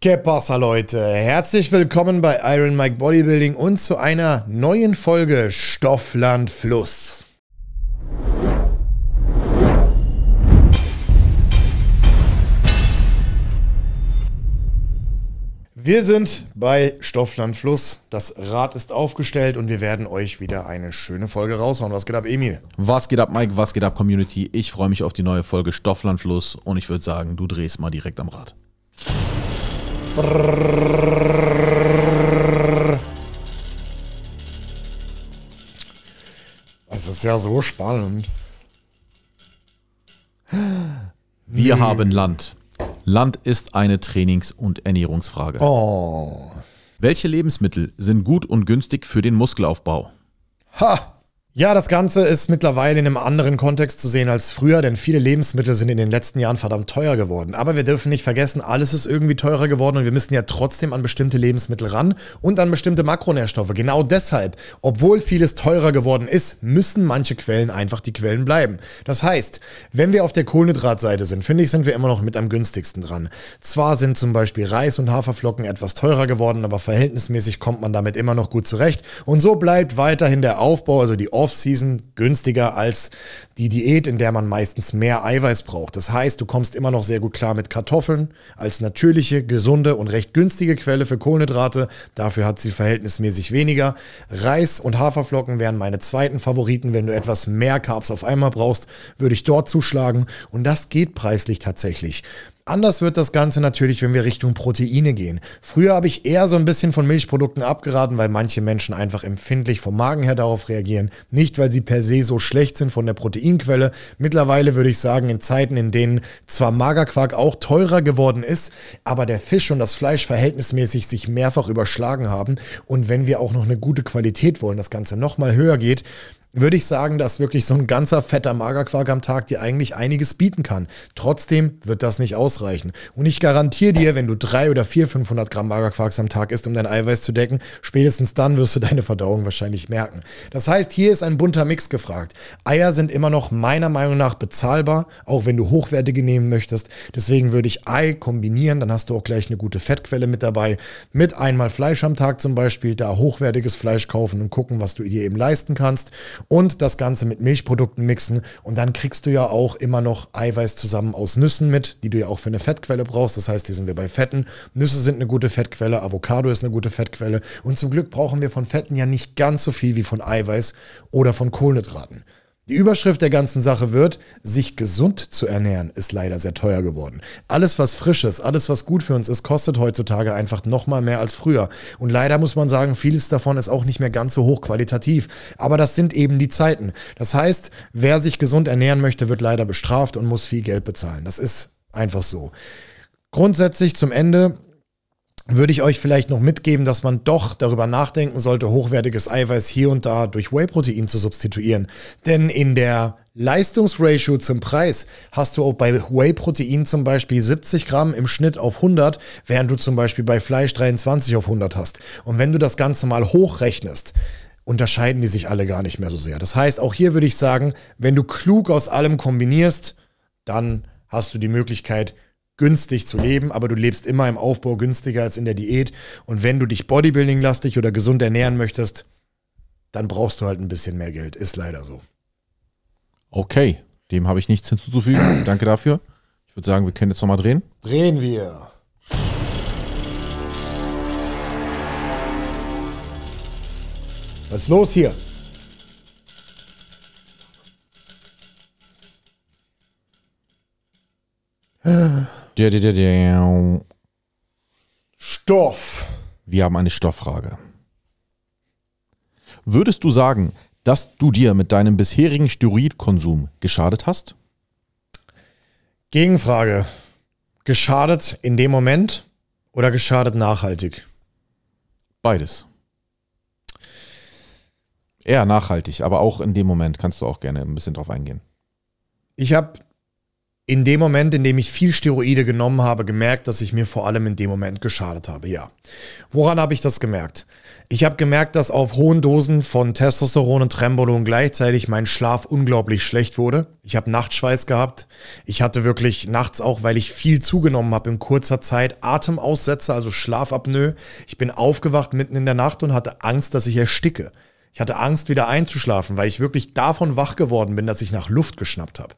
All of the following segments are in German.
Que Leute? Herzlich willkommen bei Iron Mike Bodybuilding und zu einer neuen Folge Stoffland Fluss. Wir sind bei Stoffland Fluss. Das Rad ist aufgestellt und wir werden euch wieder eine schöne Folge raushauen. Was geht ab, Emil? Was geht ab, Mike? Was geht ab, Community? Ich freue mich auf die neue Folge Stoffland Fluss und ich würde sagen, du drehst mal direkt am Rad. Das ist ja so spannend. Wir hm. haben Land. Land ist eine Trainings- und Ernährungsfrage. Oh. Welche Lebensmittel sind gut und günstig für den Muskelaufbau? Ha! Ja, das Ganze ist mittlerweile in einem anderen Kontext zu sehen als früher, denn viele Lebensmittel sind in den letzten Jahren verdammt teuer geworden. Aber wir dürfen nicht vergessen, alles ist irgendwie teurer geworden und wir müssen ja trotzdem an bestimmte Lebensmittel ran und an bestimmte Makronährstoffe. Genau deshalb, obwohl vieles teurer geworden ist, müssen manche Quellen einfach die Quellen bleiben. Das heißt, wenn wir auf der Kohlenhydratseite sind, finde ich, sind wir immer noch mit am günstigsten dran. Zwar sind zum Beispiel Reis und Haferflocken etwas teurer geworden, aber verhältnismäßig kommt man damit immer noch gut zurecht. Und so bleibt weiterhin der Aufbau, also die Off Offseason günstiger als die Diät, in der man meistens mehr Eiweiß braucht. Das heißt, du kommst immer noch sehr gut klar mit Kartoffeln als natürliche, gesunde und recht günstige Quelle für Kohlenhydrate. Dafür hat sie verhältnismäßig weniger. Reis und Haferflocken wären meine zweiten Favoriten. Wenn du etwas mehr Carbs auf einmal brauchst, würde ich dort zuschlagen. Und das geht preislich tatsächlich. Anders wird das Ganze natürlich, wenn wir Richtung Proteine gehen. Früher habe ich eher so ein bisschen von Milchprodukten abgeraten, weil manche Menschen einfach empfindlich vom Magen her darauf reagieren. Nicht, weil sie per se so schlecht sind von der Proteinquelle. Mittlerweile würde ich sagen, in Zeiten, in denen zwar Magerquark auch teurer geworden ist, aber der Fisch und das Fleisch verhältnismäßig sich mehrfach überschlagen haben und wenn wir auch noch eine gute Qualität wollen, das Ganze nochmal höher geht, würde ich sagen, dass wirklich so ein ganzer fetter Magerquark am Tag dir eigentlich einiges bieten kann. Trotzdem wird das nicht ausreichen. Und ich garantiere dir, wenn du drei oder vier 500 Gramm Magerquarks am Tag isst, um dein Eiweiß zu decken, spätestens dann wirst du deine Verdauung wahrscheinlich merken. Das heißt, hier ist ein bunter Mix gefragt. Eier sind immer noch meiner Meinung nach bezahlbar, auch wenn du hochwertige nehmen möchtest. Deswegen würde ich Ei kombinieren, dann hast du auch gleich eine gute Fettquelle mit dabei. Mit einmal Fleisch am Tag zum Beispiel, da hochwertiges Fleisch kaufen und gucken, was du dir eben leisten kannst und das Ganze mit Milchprodukten mixen und dann kriegst du ja auch immer noch Eiweiß zusammen aus Nüssen mit, die du ja auch für eine Fettquelle brauchst. Das heißt, hier sind wir bei Fetten. Nüsse sind eine gute Fettquelle, Avocado ist eine gute Fettquelle und zum Glück brauchen wir von Fetten ja nicht ganz so viel wie von Eiweiß oder von Kohlenhydraten. Die Überschrift der ganzen Sache wird, sich gesund zu ernähren, ist leider sehr teuer geworden. Alles, was frisch ist, alles, was gut für uns ist, kostet heutzutage einfach nochmal mehr als früher. Und leider muss man sagen, vieles davon ist auch nicht mehr ganz so hochqualitativ. Aber das sind eben die Zeiten. Das heißt, wer sich gesund ernähren möchte, wird leider bestraft und muss viel Geld bezahlen. Das ist einfach so. Grundsätzlich zum Ende würde ich euch vielleicht noch mitgeben, dass man doch darüber nachdenken sollte, hochwertiges Eiweiß hier und da durch Whey-Protein zu substituieren. Denn in der Leistungsratio zum Preis hast du auch bei Whey-Protein zum Beispiel 70 Gramm im Schnitt auf 100, während du zum Beispiel bei Fleisch 23 auf 100 hast. Und wenn du das Ganze mal hochrechnest, unterscheiden die sich alle gar nicht mehr so sehr. Das heißt, auch hier würde ich sagen, wenn du klug aus allem kombinierst, dann hast du die Möglichkeit, günstig zu leben, aber du lebst immer im Aufbau günstiger als in der Diät. Und wenn du dich bodybuilding-lastig oder gesund ernähren möchtest, dann brauchst du halt ein bisschen mehr Geld. Ist leider so. Okay, dem habe ich nichts hinzuzufügen. Danke dafür. Ich würde sagen, wir können jetzt nochmal drehen. Drehen wir. Was ist los hier? Stoff. Wir haben eine Stofffrage. Würdest du sagen, dass du dir mit deinem bisherigen Steroidkonsum geschadet hast? Gegenfrage. Geschadet in dem Moment oder geschadet nachhaltig? Beides. Eher nachhaltig, aber auch in dem Moment kannst du auch gerne ein bisschen drauf eingehen. Ich habe in dem Moment, in dem ich viel Steroide genommen habe, gemerkt, dass ich mir vor allem in dem Moment geschadet habe. Ja. Woran habe ich das gemerkt? Ich habe gemerkt, dass auf hohen Dosen von Testosteron und Trembolon gleichzeitig mein Schlaf unglaublich schlecht wurde. Ich habe Nachtschweiß gehabt. Ich hatte wirklich nachts auch, weil ich viel zugenommen habe in kurzer Zeit, Atemaussätze, also Schlafapnoe. Ich bin aufgewacht mitten in der Nacht und hatte Angst, dass ich ersticke. Ich hatte Angst, wieder einzuschlafen, weil ich wirklich davon wach geworden bin, dass ich nach Luft geschnappt habe.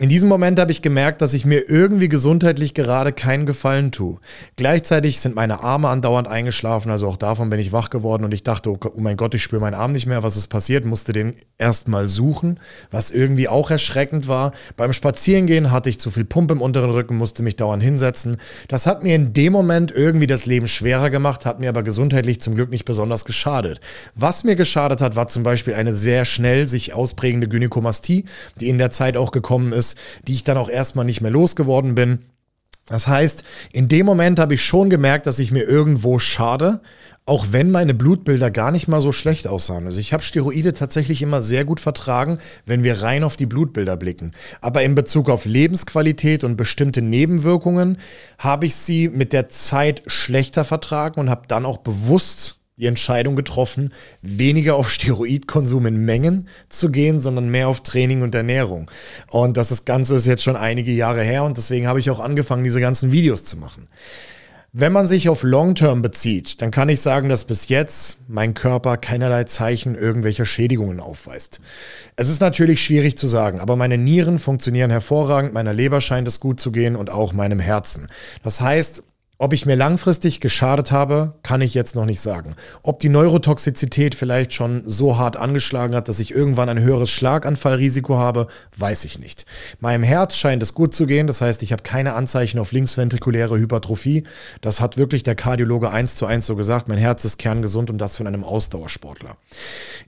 In diesem Moment habe ich gemerkt, dass ich mir irgendwie gesundheitlich gerade keinen Gefallen tue. Gleichzeitig sind meine Arme andauernd eingeschlafen, also auch davon bin ich wach geworden und ich dachte, oh, oh mein Gott, ich spüre meinen Arm nicht mehr, was ist passiert, musste den erstmal suchen, was irgendwie auch erschreckend war. Beim Spazierengehen hatte ich zu viel Pump im unteren Rücken, musste mich dauernd hinsetzen. Das hat mir in dem Moment irgendwie das Leben schwerer gemacht, hat mir aber gesundheitlich zum Glück nicht besonders geschadet. Was mir geschadet hat, war zum Beispiel eine sehr schnell sich ausprägende Gynäkomastie, die in der Zeit auch gekommen ist, Erkenntnis, die ich dann auch erstmal nicht mehr losgeworden bin. Das heißt, in dem Moment habe ich schon gemerkt, dass ich mir irgendwo schade, auch wenn meine Blutbilder gar nicht mal so schlecht aussahen. Also ich habe Steroide tatsächlich immer sehr gut vertragen, wenn wir rein auf die Blutbilder blicken. Aber in Bezug auf Lebensqualität und bestimmte Nebenwirkungen habe ich sie mit der Zeit schlechter vertragen und habe dann auch bewusst die Entscheidung getroffen, weniger auf Steroidkonsum in Mengen zu gehen, sondern mehr auf Training und Ernährung. Und das, das Ganze ist jetzt schon einige Jahre her und deswegen habe ich auch angefangen, diese ganzen Videos zu machen. Wenn man sich auf Long-Term bezieht, dann kann ich sagen, dass bis jetzt mein Körper keinerlei Zeichen irgendwelcher Schädigungen aufweist. Es ist natürlich schwierig zu sagen, aber meine Nieren funktionieren hervorragend, meiner Leber scheint es gut zu gehen und auch meinem Herzen. Das heißt, ob ich mir langfristig geschadet habe, kann ich jetzt noch nicht sagen. Ob die Neurotoxizität vielleicht schon so hart angeschlagen hat, dass ich irgendwann ein höheres Schlaganfallrisiko habe, weiß ich nicht. Meinem Herz scheint es gut zu gehen, das heißt, ich habe keine Anzeichen auf linksventrikuläre Hypertrophie. Das hat wirklich der Kardiologe eins zu eins so gesagt. Mein Herz ist kerngesund und das von einem Ausdauersportler.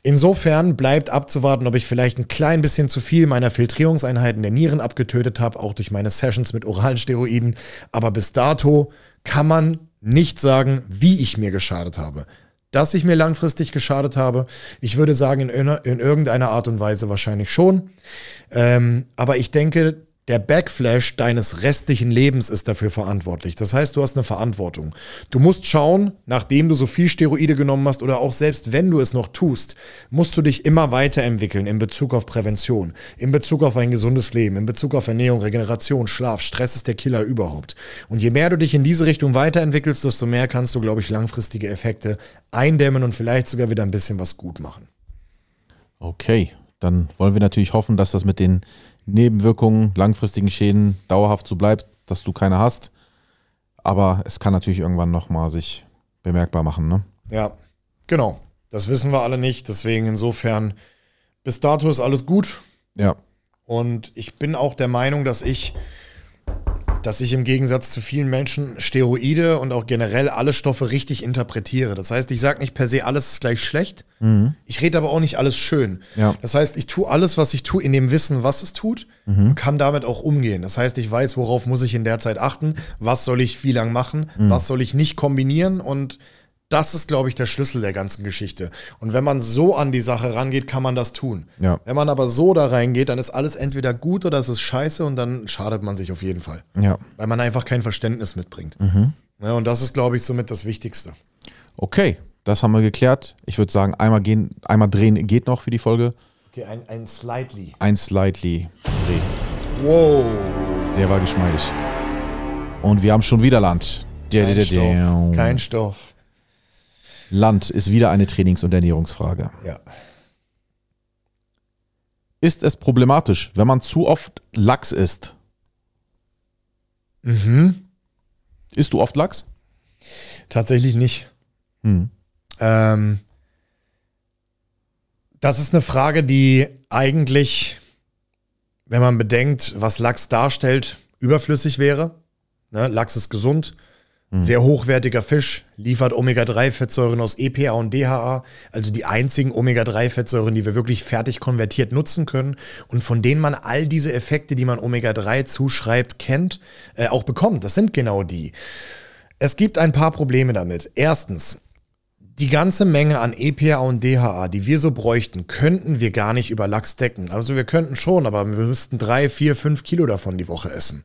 Insofern bleibt abzuwarten, ob ich vielleicht ein klein bisschen zu viel meiner Filtrierungseinheiten der Nieren abgetötet habe, auch durch meine Sessions mit oralen Steroiden. Aber bis dato kann man nicht sagen, wie ich mir geschadet habe. Dass ich mir langfristig geschadet habe, ich würde sagen, in, in irgendeiner Art und Weise wahrscheinlich schon. Ähm, aber ich denke, der Backflash deines restlichen Lebens ist dafür verantwortlich. Das heißt, du hast eine Verantwortung. Du musst schauen, nachdem du so viel Steroide genommen hast oder auch selbst wenn du es noch tust, musst du dich immer weiterentwickeln in Bezug auf Prävention, in Bezug auf ein gesundes Leben, in Bezug auf Ernährung, Regeneration, Schlaf. Stress ist der Killer überhaupt. Und je mehr du dich in diese Richtung weiterentwickelst, desto mehr kannst du, glaube ich, langfristige Effekte eindämmen und vielleicht sogar wieder ein bisschen was gut machen. Okay, dann wollen wir natürlich hoffen, dass das mit den Nebenwirkungen, langfristigen Schäden dauerhaft so bleibt, dass du keine hast. Aber es kann natürlich irgendwann nochmal sich bemerkbar machen. Ne? Ja, genau. Das wissen wir alle nicht. Deswegen insofern, bis dato ist alles gut. Ja. Und ich bin auch der Meinung, dass ich dass ich im Gegensatz zu vielen Menschen Steroide und auch generell alle Stoffe richtig interpretiere. Das heißt, ich sage nicht per se, alles ist gleich schlecht. Mhm. Ich rede aber auch nicht alles schön. Ja. Das heißt, ich tue alles, was ich tue, in dem Wissen, was es tut mhm. und kann damit auch umgehen. Das heißt, ich weiß, worauf muss ich in der Zeit achten, was soll ich wie lang machen, mhm. was soll ich nicht kombinieren und das ist, glaube ich, der Schlüssel der ganzen Geschichte. Und wenn man so an die Sache rangeht, kann man das tun. Ja. Wenn man aber so da reingeht, dann ist alles entweder gut oder es ist scheiße und dann schadet man sich auf jeden Fall. Ja. Weil man einfach kein Verständnis mitbringt. Mhm. Ja, ne, und das ist, glaube ich, somit das Wichtigste. Okay, das haben wir geklärt. Ich würde sagen, einmal, gehen, einmal drehen geht noch für die Folge. Okay, ein, ein Slightly. Ein Slightly drehen. Wow. Der war geschmeidig. Und wir haben schon wieder Land. Der, Kein, der, der, Stoff. Kein Stoff. Land ist wieder eine Trainings- und Ernährungsfrage. Ja. Ist es problematisch, wenn man zu oft Lachs isst? Mhm. Isst du oft Lachs? Tatsächlich nicht. Hm. Ähm, das ist eine Frage, die eigentlich, wenn man bedenkt, was Lachs darstellt, überflüssig wäre. Ne? Lachs ist gesund. Mhm. Sehr hochwertiger Fisch, liefert Omega-3-Fettsäuren aus EPA und DHA, also die einzigen Omega-3-Fettsäuren, die wir wirklich fertig konvertiert nutzen können und von denen man all diese Effekte, die man Omega-3 zuschreibt, kennt, äh, auch bekommt. Das sind genau die. Es gibt ein paar Probleme damit. Erstens, die ganze Menge an EPA und DHA, die wir so bräuchten, könnten wir gar nicht über Lachs decken. Also wir könnten schon, aber wir müssten drei, vier, fünf Kilo davon die Woche essen.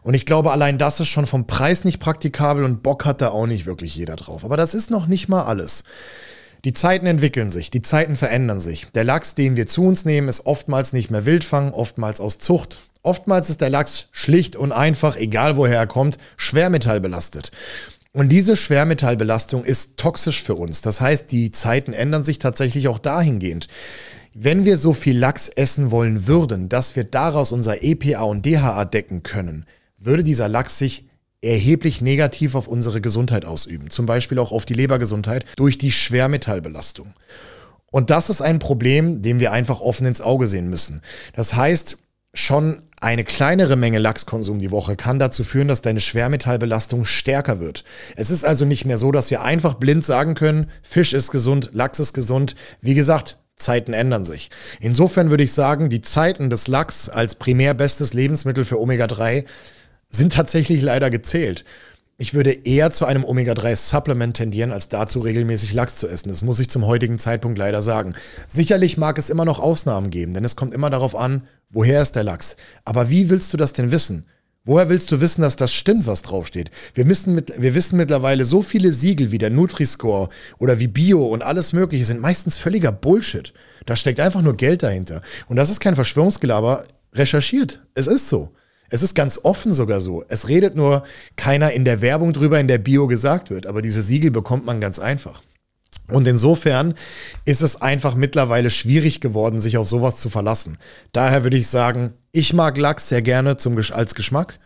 Und ich glaube, allein das ist schon vom Preis nicht praktikabel und Bock hat da auch nicht wirklich jeder drauf. Aber das ist noch nicht mal alles. Die Zeiten entwickeln sich, die Zeiten verändern sich. Der Lachs, den wir zu uns nehmen, ist oftmals nicht mehr Wildfang, oftmals aus Zucht. Oftmals ist der Lachs schlicht und einfach, egal woher er kommt, schwermetallbelastet. Und diese Schwermetallbelastung ist toxisch für uns. Das heißt, die Zeiten ändern sich tatsächlich auch dahingehend. Wenn wir so viel Lachs essen wollen würden, dass wir daraus unser EPA und DHA decken können, würde dieser Lachs sich erheblich negativ auf unsere Gesundheit ausüben. Zum Beispiel auch auf die Lebergesundheit durch die Schwermetallbelastung. Und das ist ein Problem, dem wir einfach offen ins Auge sehen müssen. Das heißt, schon eine kleinere Menge Lachskonsum die Woche kann dazu führen, dass deine Schwermetallbelastung stärker wird. Es ist also nicht mehr so, dass wir einfach blind sagen können, Fisch ist gesund, Lachs ist gesund. Wie gesagt, Zeiten ändern sich. Insofern würde ich sagen, die Zeiten des Lachs als primär bestes Lebensmittel für Omega-3 sind tatsächlich leider gezählt. Ich würde eher zu einem Omega-3-Supplement tendieren, als dazu regelmäßig Lachs zu essen. Das muss ich zum heutigen Zeitpunkt leider sagen. Sicherlich mag es immer noch Ausnahmen geben, denn es kommt immer darauf an, woher ist der Lachs. Aber wie willst du das denn wissen? Woher willst du wissen, dass das stimmt, was draufsteht? Wir, müssen mit, wir wissen mittlerweile so viele Siegel wie der Nutri-Score oder wie Bio und alles Mögliche sind meistens völliger Bullshit. Da steckt einfach nur Geld dahinter. Und das ist kein Verschwörungsgelaber. Recherchiert. Es ist so. Es ist ganz offen sogar so. Es redet nur keiner in der Werbung drüber, in der Bio gesagt wird. Aber diese Siegel bekommt man ganz einfach. Und insofern ist es einfach mittlerweile schwierig geworden, sich auf sowas zu verlassen. Daher würde ich sagen, ich mag Lachs sehr gerne zum, als Geschmack,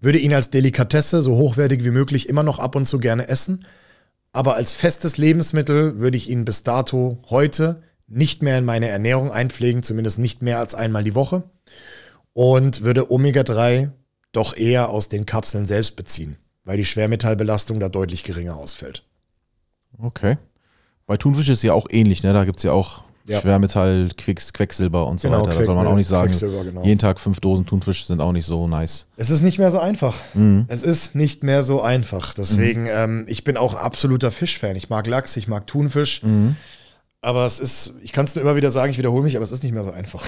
würde ihn als Delikatesse so hochwertig wie möglich immer noch ab und zu gerne essen. Aber als festes Lebensmittel würde ich ihn bis dato heute nicht mehr in meine Ernährung einpflegen, zumindest nicht mehr als einmal die Woche und würde Omega-3 doch eher aus den Kapseln selbst beziehen, weil die Schwermetallbelastung da deutlich geringer ausfällt. Okay. Bei Thunfisch ist es ja auch ähnlich, ne? Da gibt es ja auch ja. Schwermetall, Quicks, Quecksilber und so genau, weiter. Queck, da soll man auch nicht sagen. Genau. Jeden Tag fünf Dosen Thunfisch sind auch nicht so nice. Es ist nicht mehr so einfach. Mhm. Es ist nicht mehr so einfach. Deswegen, mhm. ähm, ich bin auch ein absoluter Fischfan. Ich mag Lachs, ich mag Thunfisch. Mhm. Aber es ist, ich kann es nur immer wieder sagen, ich wiederhole mich, aber es ist nicht mehr so einfach.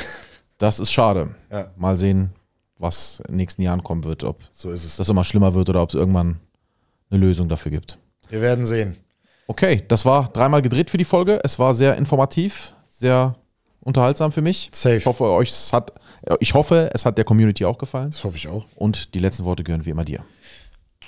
Das ist schade. Ja. Mal sehen, was in den nächsten Jahren kommen wird, ob so ist es. das immer schlimmer wird oder ob es irgendwann eine Lösung dafür gibt. Wir werden sehen. Okay, das war dreimal gedreht für die Folge. Es war sehr informativ, sehr unterhaltsam für mich. Safe. Ich hoffe, euch es hat, ich hoffe, es hat der Community auch gefallen. Das hoffe ich auch. Und die letzten Worte gehören wie immer dir.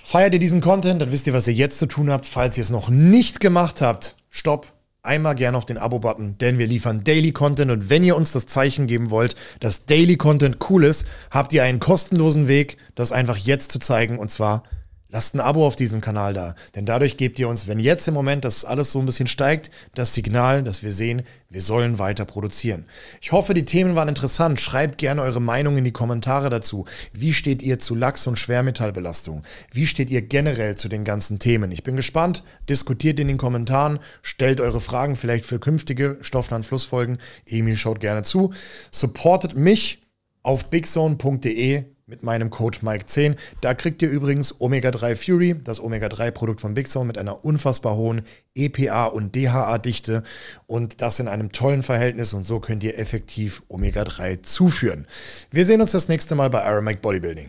Feiert ihr diesen Content, dann wisst ihr, was ihr jetzt zu tun habt. Falls ihr es noch nicht gemacht habt, stopp, einmal gerne auf den Abo-Button, denn wir liefern Daily Content und wenn ihr uns das Zeichen geben wollt, dass Daily Content cool ist, habt ihr einen kostenlosen Weg, das einfach jetzt zu zeigen und zwar lasst ein Abo auf diesem Kanal da. Denn dadurch gebt ihr uns, wenn jetzt im Moment das alles so ein bisschen steigt, das Signal, dass wir sehen, wir sollen weiter produzieren. Ich hoffe, die Themen waren interessant. Schreibt gerne eure Meinung in die Kommentare dazu. Wie steht ihr zu Lachs- und Schwermetallbelastung? Wie steht ihr generell zu den ganzen Themen? Ich bin gespannt. Diskutiert in den Kommentaren. Stellt eure Fragen vielleicht für künftige Stoffland-Flussfolgen. Emil schaut gerne zu. Supportet mich auf bigzone.de mit meinem Code Mike10. Da kriegt ihr übrigens Omega-3 Fury, das Omega-3-Produkt von Big Sound mit einer unfassbar hohen EPA und DHA-Dichte und das in einem tollen Verhältnis und so könnt ihr effektiv Omega-3 zuführen. Wir sehen uns das nächste Mal bei Aramaic Bodybuilding.